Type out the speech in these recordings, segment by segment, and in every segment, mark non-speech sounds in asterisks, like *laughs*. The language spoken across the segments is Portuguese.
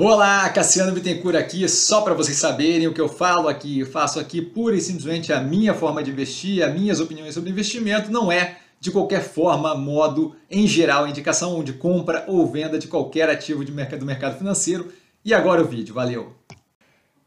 Olá, Cassiano Bittencourt aqui, só para vocês saberem o que eu falo aqui, eu faço aqui pura e simplesmente a minha forma de investir, as minhas opiniões sobre investimento, não é de qualquer forma, modo, em geral, indicação de compra ou venda de qualquer ativo de mercado, do mercado financeiro. E agora o vídeo, valeu!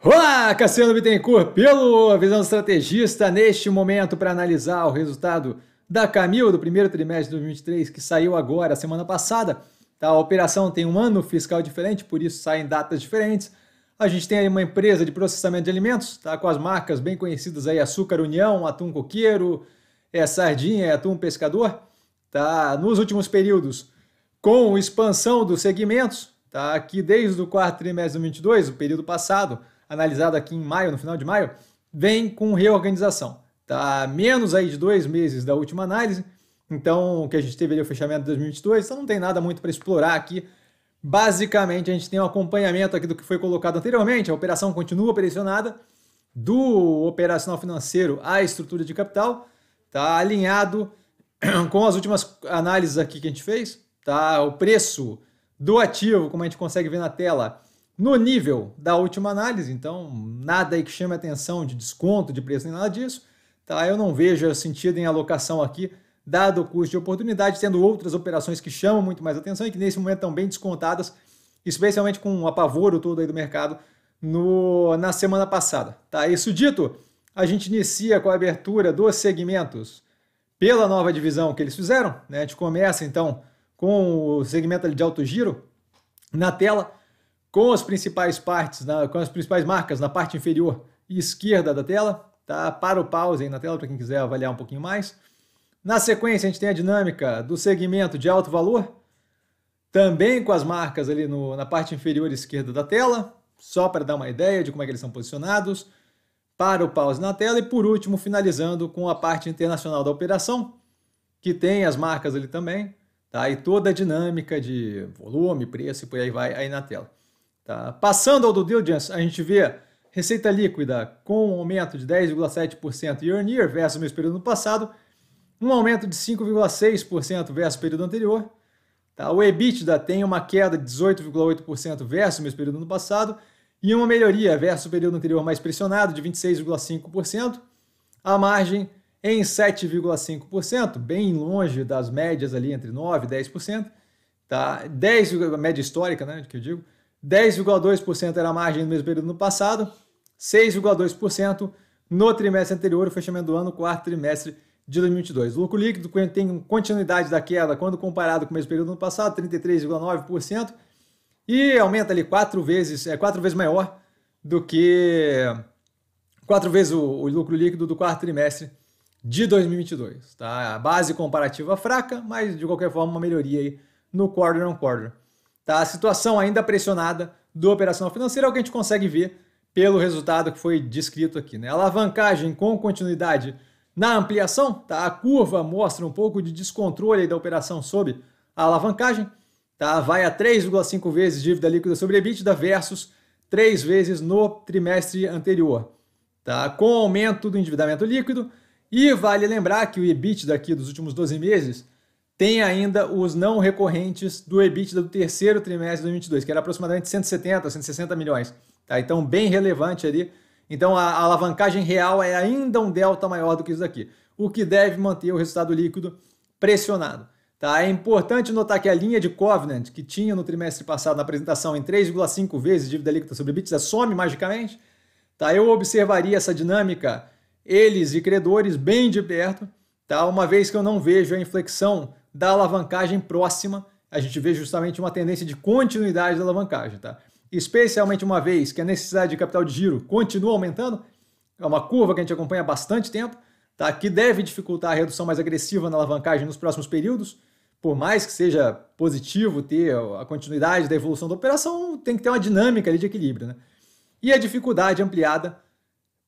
Olá, Cassiano Bittencourt, pelo Visão Estrategista, neste momento para analisar o resultado da Camil do primeiro trimestre de 2023, que saiu agora, semana passada, Tá? A operação tem um ano fiscal diferente, por isso saem datas diferentes. A gente tem aí uma empresa de processamento de alimentos, tá? com as marcas bem conhecidas aí, Açúcar União, Atum Coqueiro, é, Sardinha, é, Atum Pescador. Tá? Nos últimos períodos, com expansão dos segmentos, tá? que desde o quarto trimestre de 2022, o período passado, analisado aqui em maio, no final de maio, vem com reorganização. Tá? Menos aí de dois meses da última análise, então, o que a gente teve ali o fechamento de 2022, então não tem nada muito para explorar aqui. Basicamente, a gente tem um acompanhamento aqui do que foi colocado anteriormente, a operação continua operacionada, do operacional financeiro à estrutura de capital, tá alinhado *clears throat* com as últimas análises aqui que a gente fez, tá? O preço do ativo, como a gente consegue ver na tela, no nível da última análise, então nada aí que chame atenção de desconto de preço nem nada disso, tá? Eu não vejo sentido em alocação aqui dado o custo de oportunidade, tendo outras operações que chamam muito mais atenção e que nesse momento estão bem descontadas, especialmente com o apavoro todo aí do mercado no, na semana passada. Tá? Isso dito, a gente inicia com a abertura dos segmentos pela nova divisão que eles fizeram. Né? A gente começa então com o segmento de alto giro na tela, com as principais partes, na, com as principais marcas na parte inferior esquerda da tela, tá? Para o pause aí na tela para quem quiser avaliar um pouquinho mais. Na sequência, a gente tem a dinâmica do segmento de alto valor, também com as marcas ali no, na parte inferior esquerda da tela, só para dar uma ideia de como é que eles são posicionados, para o pause na tela e, por último, finalizando com a parte internacional da operação, que tem as marcas ali também, tá? e toda a dinâmica de volume, preço e por aí vai aí na tela. Tá? Passando ao do diligence, a gente vê receita líquida com um aumento de 10,7% year on year versus o mesmo período no passado, um aumento de 5,6% versus o período anterior. Tá? O EBITDA tem uma queda de 18,8% versus o mesmo período ano passado e uma melhoria versus o período anterior mais pressionado de 26,5%. A margem em 7,5%, bem longe das médias ali entre 9% e 10%. Tá? 10, média histórica, né, que eu digo. 10,2% era a margem no mesmo período no passado, 6,2% no trimestre anterior, o fechamento do ano, quarto trimestre de 2022. O lucro líquido tem continuidade da queda quando comparado com o mesmo período do ano passado, 33,9%, e aumenta ali quatro vezes, é quatro vezes maior do que quatro vezes o, o lucro líquido do quarto trimestre de 2022, tá? A base comparativa fraca, mas de qualquer forma uma melhoria aí no quarter on quarter. Tá? A situação ainda pressionada do operacional financeiro é o que a gente consegue ver pelo resultado que foi descrito aqui, né? A alavancagem com continuidade na ampliação, tá, a curva mostra um pouco de descontrole da operação sob a alavancagem, tá, vai a 3,5 vezes dívida líquida sobre EBITDA versus 3 vezes no trimestre anterior, tá, com aumento do endividamento líquido. E vale lembrar que o EBITDA aqui dos últimos 12 meses tem ainda os não recorrentes do EBITDA do terceiro trimestre de 2022, que era aproximadamente 170, 160 milhões. Tá? Então, bem relevante ali então a, alavancagem real é ainda um delta maior do que isso aqui, o que deve manter o resultado líquido pressionado. Tá? É importante notar que a linha de Covenant, que tinha no trimestre passado na apresentação em 3,5 vezes dívida líquida sobre bits, some magicamente. Tá? Eu observaria essa dinâmica, eles e credores, bem de perto, tá? uma vez que eu não vejo a inflexão da alavancagem próxima, a gente vê justamente uma tendência de continuidade da alavancagem. Tá? especialmente uma vez que a necessidade de capital de giro continua aumentando, é uma curva que a gente acompanha há bastante tempo, tá? que deve dificultar a redução mais agressiva na alavancagem nos próximos períodos. Por mais que seja positivo ter a continuidade da evolução da operação, tem que ter uma dinâmica ali de equilíbrio. Né? E a dificuldade ampliada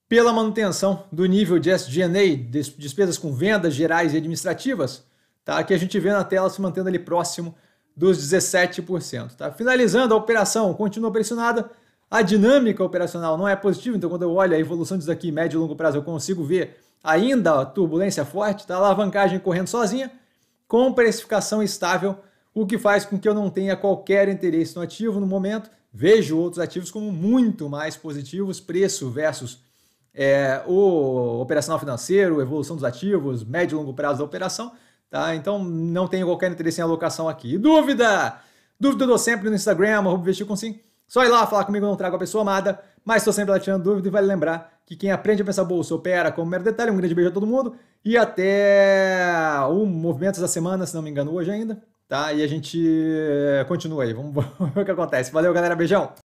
pela manutenção do nível de SG&A, despesas com vendas gerais e administrativas, tá? que a gente vê na tela se mantendo ali próximo dos 17%. Tá? Finalizando a operação, continua pressionada. A dinâmica operacional não é positiva, então quando eu olho a evolução disso aqui, médio e longo prazo, eu consigo ver ainda a turbulência forte, tá? a alavancagem correndo sozinha, com precificação estável, o que faz com que eu não tenha qualquer interesse no ativo no momento. Vejo outros ativos como muito mais positivos, preço versus é, o operacional financeiro, evolução dos ativos, médio e longo prazo da operação, Tá? Então não tenho qualquer interesse em alocação aqui. Dúvida? Dúvida eu dou sempre no Instagram, investir com sim. Só ir lá falar comigo, não trago a pessoa amada, mas estou sempre lá tirando dúvida e vale lembrar que quem aprende a pensar bolsa opera como mero detalhe. Um grande beijo a todo mundo e até o Movimentos da Semana, se não me engano, hoje ainda. Tá? E a gente continua aí, vamos *laughs* ver o que acontece. Valeu, galera, beijão!